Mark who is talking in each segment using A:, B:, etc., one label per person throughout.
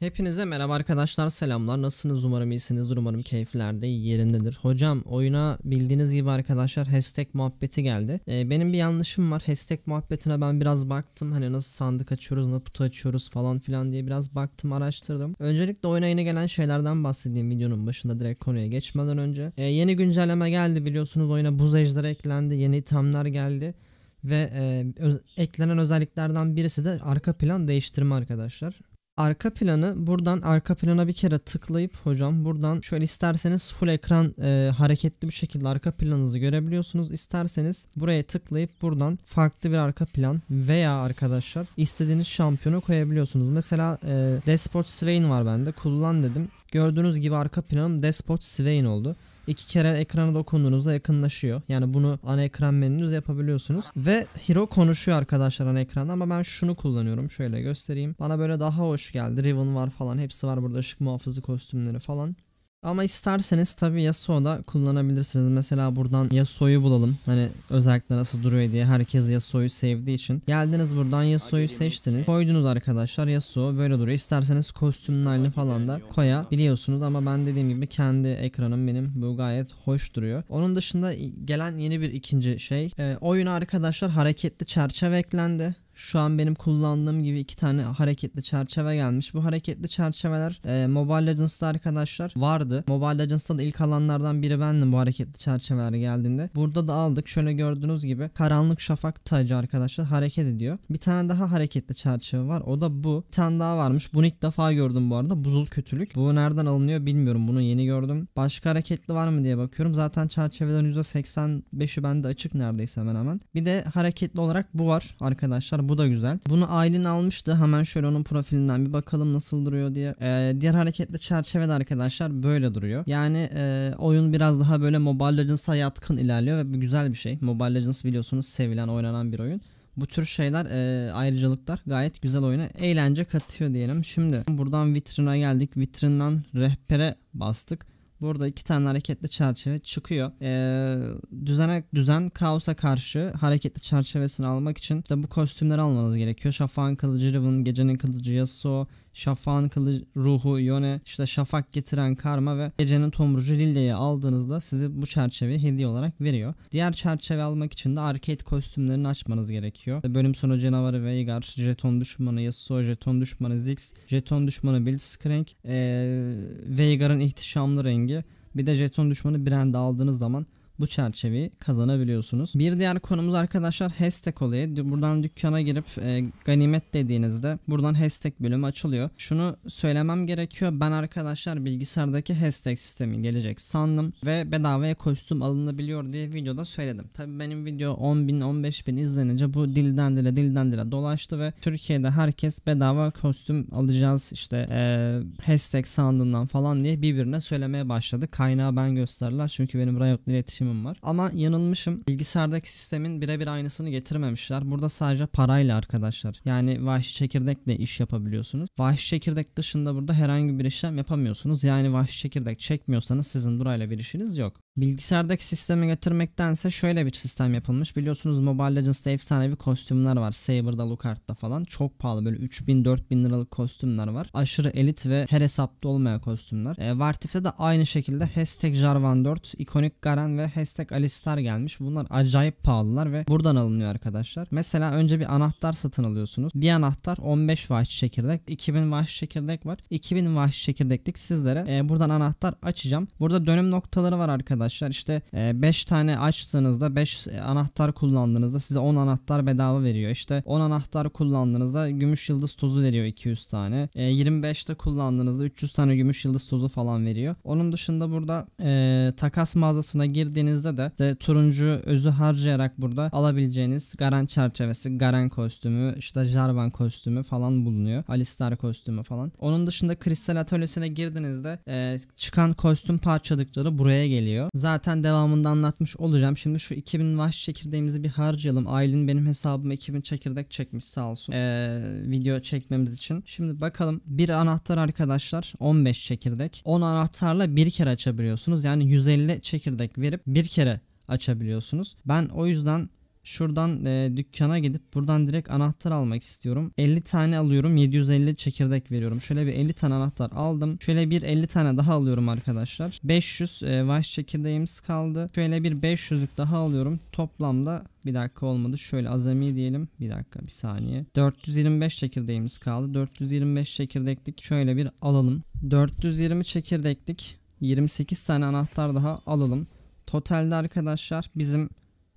A: Hepinize merhaba arkadaşlar selamlar nasılsınız umarım iyisiniz umarım keyiflerde yerindedir. Hocam oyuna bildiğiniz gibi arkadaşlar hashtag muhabbeti geldi. Ee, benim bir yanlışım var hashtag muhabbetine ben biraz baktım hani nasıl sandık açıyoruz nasıl kutu açıyoruz falan filan diye biraz baktım araştırdım. Öncelikle oyuna yeni gelen şeylerden bahsedeyim videonun başında direkt konuya geçmeden önce. Ee, yeni güncelleme geldi biliyorsunuz oyuna buz ejderi eklendi yeni itemler geldi. Ve e, öz, eklenen özelliklerden birisi de arka plan değiştirme arkadaşlar. Arka planı buradan arka plana bir kere tıklayıp hocam buradan şöyle isterseniz full ekran e, hareketli bir şekilde arka planınızı görebiliyorsunuz. İsterseniz buraya tıklayıp buradan farklı bir arka plan veya arkadaşlar istediğiniz şampiyonu koyabiliyorsunuz. Mesela e, Despot Swain var bende kullan dedim. Gördüğünüz gibi arka planım Despot Swain oldu iki kere ekrana dokunduğunuzda yakınlaşıyor. Yani bunu ana ekran menünüz yapabiliyorsunuz. Ve Hero konuşuyor arkadaşlar ana ekranda ama ben şunu kullanıyorum. Şöyle göstereyim. Bana böyle daha hoş geldi. Riven var falan. Hepsi var burada ışık muhafızı kostümleri falan. Ama isterseniz tabii Yasuo da kullanabilirsiniz. Mesela buradan Yasuo'yu bulalım. Hani özellikle nasıl duruyor diye herkes Yasuo'yu sevdiği için. Geldiniz buradan Yasuo'yu seçtiniz. Koydunuz arkadaşlar Yasuo böyle duruyor. İsterseniz kostümün halini falan da koyabiliyorsunuz. Ama ben dediğim gibi kendi ekranım benim. Bu gayet hoş duruyor. Onun dışında gelen yeni bir ikinci şey. E, oyuna arkadaşlar hareketli çerçeve eklendi şu an benim kullandığım gibi iki tane hareketli çerçeve gelmiş. Bu hareketli çerçeveler e, Mobile Legends'ta arkadaşlar vardı. Mobile Legends'ta da ilk alanlardan biri bendim bu hareketli çerçeveler geldiğinde. Burada da aldık. Şöyle gördüğünüz gibi karanlık şafak tacı arkadaşlar hareket ediyor. Bir tane daha hareketli çerçeve var. O da bu. Bir tane daha varmış. Bunu ilk defa gördüm bu arada. Buzul kötülük. Bu nereden alınıyor bilmiyorum. Bunu yeni gördüm. Başka hareketli var mı diye bakıyorum. Zaten çerçeveden %85'i bende açık neredeyse hemen hemen. Bir de hareketli olarak bu var arkadaşlar. Bu da güzel. Bunu Aylin almıştı. Hemen şöyle onun profilinden bir bakalım nasıl duruyor diye. Ee, diğer hareketli de arkadaşlar böyle duruyor. Yani e, oyun biraz daha böyle Mobile Legends'a e yatkın ilerliyor ve bu güzel bir şey. Mobile Legends biliyorsunuz sevilen oynanan bir oyun bu tür şeyler e, ayrıcalıklar gayet güzel oyuna eğlence katıyor diyelim. Şimdi buradan vitrine geldik. Vitrinden rehbere bastık. Burada iki tane hareketli çerçeve çıkıyor. Ee, düzene, düzen kaosa karşı hareketli çerçevesini almak için de bu kostümleri almanız gerekiyor. Şafağın kılıcı, Riven, gecenin kılıcı, Yasuo, şafağın kılı ruhu yöne işte şafak getiren karma ve gecenin tomrucu Lille'yi aldığınızda sizi bu çerçeve hediye olarak veriyor. Diğer çerçeve almak için de arcade kostümlerini açmanız gerekiyor. Bölüm sonu canavarı Veigar, jeton düşmanı Yasuo, jeton düşmanı Ziggs, jeton düşmanı Blitzcrank, ee, Veigar'ın ihtişamlı rengi bir de jeton düşmanı Brand'i aldığınız zaman bu çerçeveyi kazanabiliyorsunuz. Bir diğer konumuz arkadaşlar hashtag olayı. Buradan dükkana girip e, ganimet dediğinizde buradan hashtag bölümü açılıyor. Şunu söylemem gerekiyor. Ben arkadaşlar bilgisayardaki hashtag sistemi gelecek sandım ve bedavaya kostüm alınabiliyor diye videoda söyledim. Tabi benim video 10 bin 15 bin izlenince bu dilden dile dilden dile dolaştı ve Türkiye'de herkes bedava kostüm alacağız işte e, hashtag sandığından falan diye birbirine söylemeye başladı. Kaynağı ben gösterdiler çünkü benim Riot'la iletişim sistemim var. Ama yanılmışım. Bilgisayardaki sistemin birebir aynısını getirmemişler. Burada sadece parayla arkadaşlar. Yani vahşi çekirdekle iş yapabiliyorsunuz. Vahşi çekirdek dışında burada herhangi bir işlem yapamıyorsunuz. Yani vahşi çekirdek çekmiyorsanız sizin durayla bir işiniz yok. Bilgisayardaki sisteme getirmektense şöyle bir sistem yapılmış. Biliyorsunuz Mobile Legends'ta efsanevi kostümler var. Saber'da, Lucard'da falan. Çok pahalı böyle 3000-4000 liralık kostümler var. Aşırı elit ve her hesapta olmayan kostümler. E, Vartif'te de aynı şekilde hashtag Jarvan 4, ikonik Garen ve hashtag Alistar gelmiş. Bunlar acayip pahalılar ve buradan alınıyor arkadaşlar. Mesela önce bir anahtar satın alıyorsunuz. Bir anahtar 15 vahşi çekirdek, 2000 vahşi çekirdek var. 2000 vahşi çekirdeklik sizlere e, buradan anahtar açacağım. Burada dönüm noktaları var arkadaşlar arkadaşlar işte 5 e, tane açtığınızda 5 e, anahtar kullandığınızda size 10 anahtar bedava veriyor. İşte 10 anahtar kullandığınızda gümüş yıldız tozu veriyor 200 tane. 25'te kullandığınızda 300 tane gümüş yıldız tozu falan veriyor. Onun dışında burada e, takas mağazasına girdiğinizde de işte turuncu özü harcayarak burada alabileceğiniz garan çerçevesi, garan kostümü, işte Jarvan kostümü falan bulunuyor. Alistar kostümü falan. Onun dışında kristal atölyesine girdiğinizde e, çıkan kostüm parçalıkları buraya geliyor. Zaten devamında anlatmış olacağım. Şimdi şu 2000 vahşi çekirdeğimizi bir harcayalım. Aylin benim hesabıma 2000 çekirdek çekmiş sağ olsun. Ee, video çekmemiz için. Şimdi bakalım bir anahtar arkadaşlar 15 çekirdek. 10 anahtarla bir kere açabiliyorsunuz. Yani 150 çekirdek verip bir kere açabiliyorsunuz. Ben o yüzden Şuradan e, dükkana gidip buradan direkt anahtar almak istiyorum. 50 tane alıyorum. 750 çekirdek veriyorum. Şöyle bir 50 tane anahtar aldım. Şöyle bir 50 tane daha alıyorum arkadaşlar. 500 e, vaş çekirdeğimiz kaldı. Şöyle bir 500'lük daha alıyorum. Toplamda bir dakika olmadı. Şöyle azami diyelim. Bir dakika bir saniye. 425 çekirdeğimiz kaldı. 425 çekirdeklik şöyle bir alalım. 420 çekirdeklik 28 tane anahtar daha alalım. Totalde arkadaşlar bizim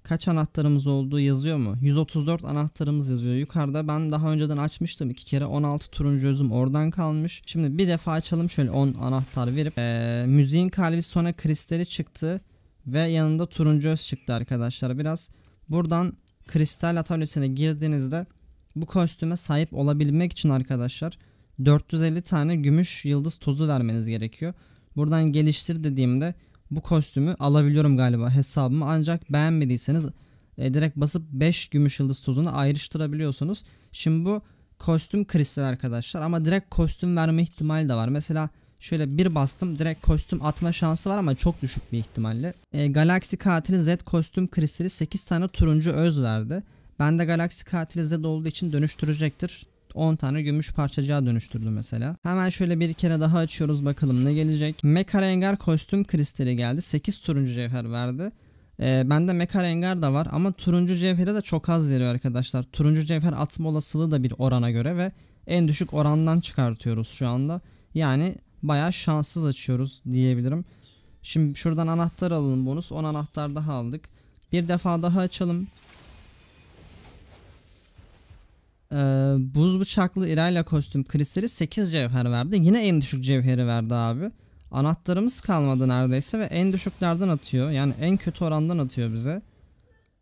A: kaç anahtarımız olduğu yazıyor mu? 134 anahtarımız yazıyor. Yukarıda ben daha önceden açmıştım iki kere 16 turuncu özüm oradan kalmış. Şimdi bir defa açalım şöyle 10 anahtar verip. Ee, müziğin kalbi sonra kristali çıktı ve yanında turuncu öz çıktı arkadaşlar. Biraz buradan kristal atölyesine girdiğinizde bu kostüme sahip olabilmek için arkadaşlar 450 tane gümüş yıldız tozu vermeniz gerekiyor. Buradan geliştir dediğimde bu kostümü alabiliyorum galiba hesabımı Ancak beğenmediyseniz e, direkt basıp 5 gümüş yıldız tozunu ayrıştırabiliyorsunuz. Şimdi bu kostüm kristal arkadaşlar ama direkt kostüm verme ihtimali de var. Mesela şöyle bir bastım direkt kostüm atma şansı var ama çok düşük bir ihtimalle. E, Galaxy Katili Z kostüm kristali 8 tane turuncu öz verdi. Bende Galaxy Katili Z olduğu için dönüştürecektir. 10 tane gümüş parçacığa dönüştürdü mesela. Hemen şöyle bir kere daha açıyoruz bakalım ne gelecek. Mecha Rengar kostüm kristali geldi. 8 turuncu cevher verdi. Ee, bende Mecha Rengar da var ama turuncu cevheri de çok az veriyor arkadaşlar. Turuncu cevher atma olasılığı da bir orana göre ve en düşük orandan çıkartıyoruz şu anda. Yani baya şanssız açıyoruz diyebilirim. Şimdi şuradan anahtar alalım bonus. 10 anahtar daha aldık. Bir defa daha açalım e, buz bıçaklı İrayla kostüm kristali 8 cevher verdi. Yine en düşük cevheri verdi abi. Anahtarımız kalmadı neredeyse ve en düşüklerden atıyor. Yani en kötü orandan atıyor bize.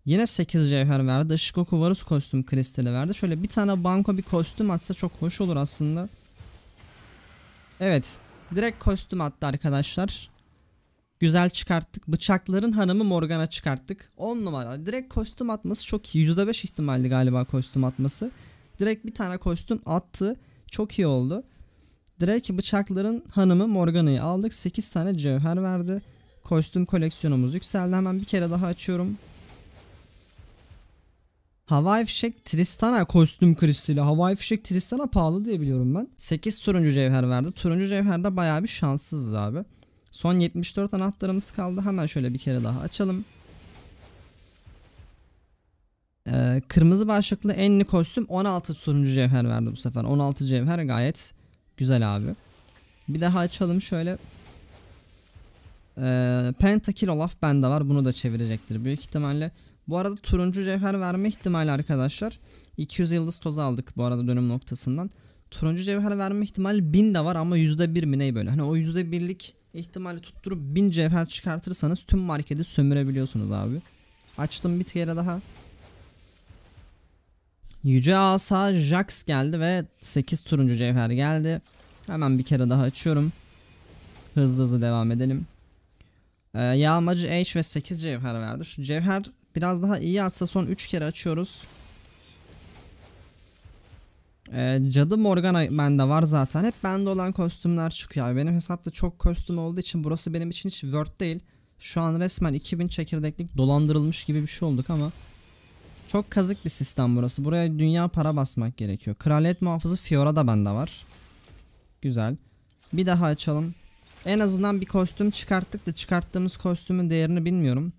A: Yine 8 cevher verdi. Işık varus kostüm kristali verdi. Şöyle bir tane banko bir kostüm atsa çok hoş olur aslında. Evet. Direkt kostüm attı arkadaşlar. Güzel çıkarttık. Bıçakların hanımı Morgana çıkarttık. 10 numara. Direkt kostüm atması çok iyi. %5 ihtimaldi galiba kostüm atması. Direkt bir tane kostüm attı. Çok iyi oldu. Direkt bıçakların hanımı Morgana'yı aldık. 8 tane cevher verdi. Kostüm koleksiyonumuz yükseldi. Hemen bir kere daha açıyorum. Havai fişek Tristana kostüm kristiyle. Havai fişek Tristana pahalı diye biliyorum ben. 8 turuncu cevher verdi. Turuncu cevherde baya bir şanssız abi. Son 74 anahtarımız kaldı. Hemen şöyle bir kere daha açalım. Ee, kırmızı başlıklı enli kostüm 16 turuncu cevher verdi bu sefer. 16 cevher gayet güzel abi. Bir daha açalım şöyle. Ee, Pentakil Olaf bende var. Bunu da çevirecektir büyük ihtimalle. Bu arada turuncu cevher verme ihtimali arkadaşlar. 200 yıldız toz aldık bu arada dönüm noktasından. Turuncu cevher verme ihtimali 1000 de var ama %1 mi ne böyle. Hani o %1'lik ihtimali tutturup 1000 cevher çıkartırsanız tüm marketi sömürebiliyorsunuz abi. Açtım bir kere daha. Yüce Asa Jax geldi ve 8 turuncu cevher geldi. Hemen bir kere daha açıyorum. Hızlı hızlı devam edelim. Ee, yağmacı H ve 8 cevher verdi. Şu cevher biraz daha iyi atsa son 3 kere açıyoruz. Ee, Cadı Morgana bende var zaten. Hep bende olan kostümler çıkıyor Benim hesapta çok kostüm olduğu için burası benim için hiç Word değil. Şu an resmen 2000 çekirdeklik dolandırılmış gibi bir şey olduk ama... Çok kazık bir sistem burası. Buraya dünya para basmak gerekiyor. Kraliyet muhafızı Fiora da bende var. Güzel. Bir daha açalım. En azından bir kostüm çıkarttık da çıkarttığımız kostümün değerini bilmiyorum.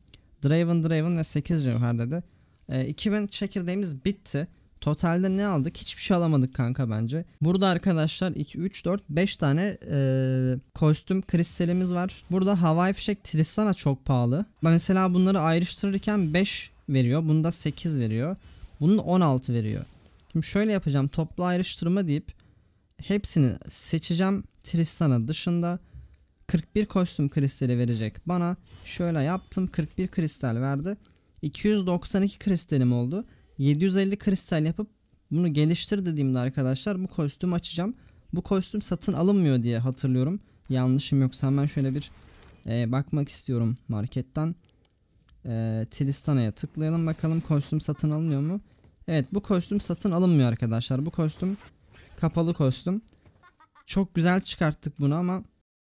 A: Draven Draven ve 8 cevher dedi. E, ee, 2000 çekirdeğimiz bitti. Totalde ne aldık? Hiçbir şey alamadık kanka bence. Burada arkadaşlar 2, 3, 4, 5 tane e, kostüm kristalimiz var. Burada havai fişek Tristana çok pahalı. Ben mesela bunları ayrıştırırken 5 veriyor. Bunu da 8 veriyor. Bunun 16 veriyor. Şimdi şöyle yapacağım. Toplu ayrıştırma deyip hepsini seçeceğim. Tristana dışında 41 kostüm kristali verecek bana. Şöyle yaptım. 41 kristal verdi. 292 kristalim oldu. 750 kristal yapıp bunu geliştir dediğimde arkadaşlar bu kostüm açacağım. Bu kostüm satın alınmıyor diye hatırlıyorum. Yanlışım yoksa hemen şöyle bir e, bakmak istiyorum marketten e, Tristana'ya tıklayalım bakalım kostüm satın alınıyor mu? Evet bu kostüm satın alınmıyor arkadaşlar. Bu kostüm kapalı kostüm. Çok güzel çıkarttık bunu ama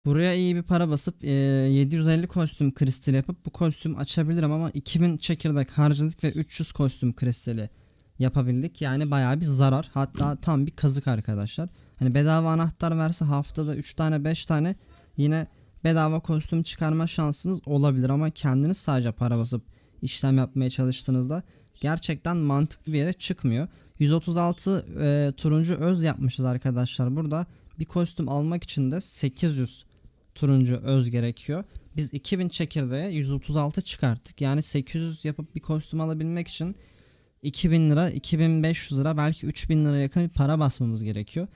A: buraya iyi bir para basıp e, 750 kostüm kristal yapıp bu kostüm açabilirim ama 2000 çekirdek harcadık ve 300 kostüm kristali yapabildik. Yani bayağı bir zarar hatta tam bir kazık arkadaşlar. Hani bedava anahtar verse haftada 3 tane 5 tane yine bedava kostüm çıkarma şansınız olabilir ama kendiniz sadece para basıp işlem yapmaya çalıştığınızda gerçekten mantıklı bir yere çıkmıyor. 136 e, turuncu öz yapmışız arkadaşlar burada. Bir kostüm almak için de 800 turuncu öz gerekiyor. Biz 2000 çekirdeğe 136 çıkarttık. Yani 800 yapıp bir kostüm alabilmek için 2000 lira, 2500 lira belki 3000 lira yakın bir para basmamız gerekiyor.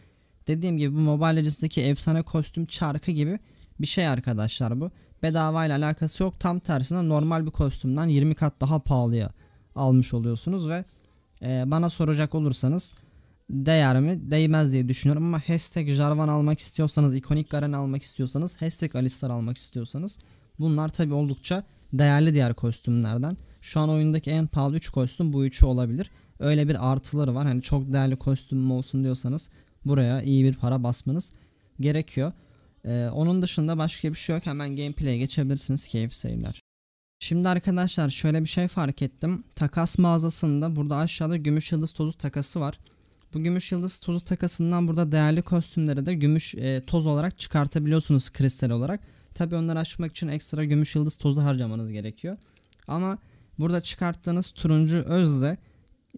A: Dediğim gibi bu Mobile Legends'daki efsane kostüm çarkı gibi bir şey arkadaşlar bu. Bedava ile alakası yok. Tam tersine normal bir kostümden 20 kat daha pahalıya almış oluyorsunuz ve e, bana soracak olursanız değer mi değmez diye düşünüyorum ama hashtag Jarvan almak istiyorsanız ikonik Garen almak istiyorsanız hashtag Alistar almak istiyorsanız bunlar tabi oldukça değerli diğer kostümlerden. Şu an oyundaki en pahalı 3 kostüm bu 3'ü olabilir. Öyle bir artıları var. Hani çok değerli kostüm olsun diyorsanız buraya iyi bir para basmanız gerekiyor. Ee, onun dışında başka bir şey yok. Hemen gameplay'e geçebilirsiniz. Keyif seyirler. Şimdi arkadaşlar şöyle bir şey fark ettim. Takas mağazasında burada aşağıda gümüş yıldız tozu takası var. Bu gümüş yıldız tozu takasından burada değerli kostümleri de gümüş e, toz olarak çıkartabiliyorsunuz kristal olarak. Tabi onları açmak için ekstra gümüş yıldız tozu harcamanız gerekiyor. Ama burada çıkarttığınız turuncu özle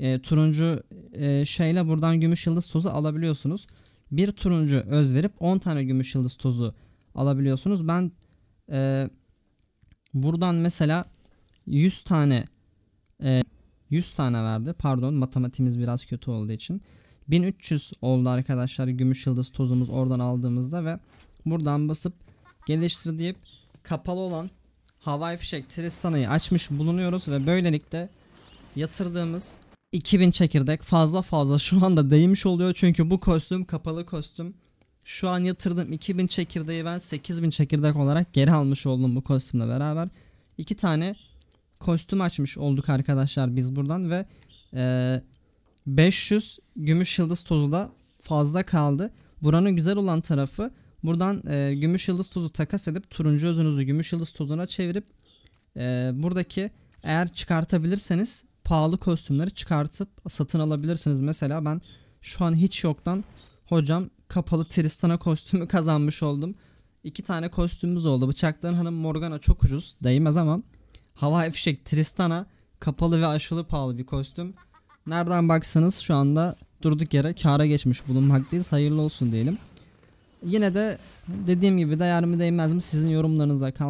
A: e, turuncu e, şeyle buradan gümüş yıldız tozu alabiliyorsunuz bir turuncu öz verip 10 tane gümüş yıldız tozu alabiliyorsunuz. Ben e, buradan mesela 100 tane e, 100 tane verdi. Pardon matematiğimiz biraz kötü olduğu için. 1300 oldu arkadaşlar gümüş yıldız tozumuz oradan aldığımızda ve buradan basıp geliştir deyip kapalı olan havai fişek tristanayı açmış bulunuyoruz ve böylelikle yatırdığımız 2000 çekirdek fazla fazla şu anda değmiş oluyor. Çünkü bu kostüm kapalı kostüm. Şu an yatırdım 2000 çekirdeği ben 8000 çekirdek olarak geri almış oldum bu kostümle beraber. iki tane kostüm açmış olduk arkadaşlar biz buradan ve e, 500 gümüş yıldız tozu da fazla kaldı. Buranın güzel olan tarafı buradan e, gümüş yıldız tozu takas edip turuncu özünüzü gümüş yıldız tozuna çevirip e, buradaki eğer çıkartabilirseniz pahalı kostümleri çıkartıp satın alabilirsiniz. Mesela ben şu an hiç yoktan hocam kapalı Tristan'a kostümü kazanmış oldum. İki tane kostümümüz oldu. Bıçakların hanım Morgana çok ucuz. Değmez ama hava fişek Tristan'a kapalı ve aşılı pahalı bir kostüm. Nereden baksanız şu anda durduk yere kara geçmiş bulunmaktayız. Hayırlı olsun diyelim. Yine de dediğim gibi değer mi değmez mi sizin yorumlarınıza kalmış.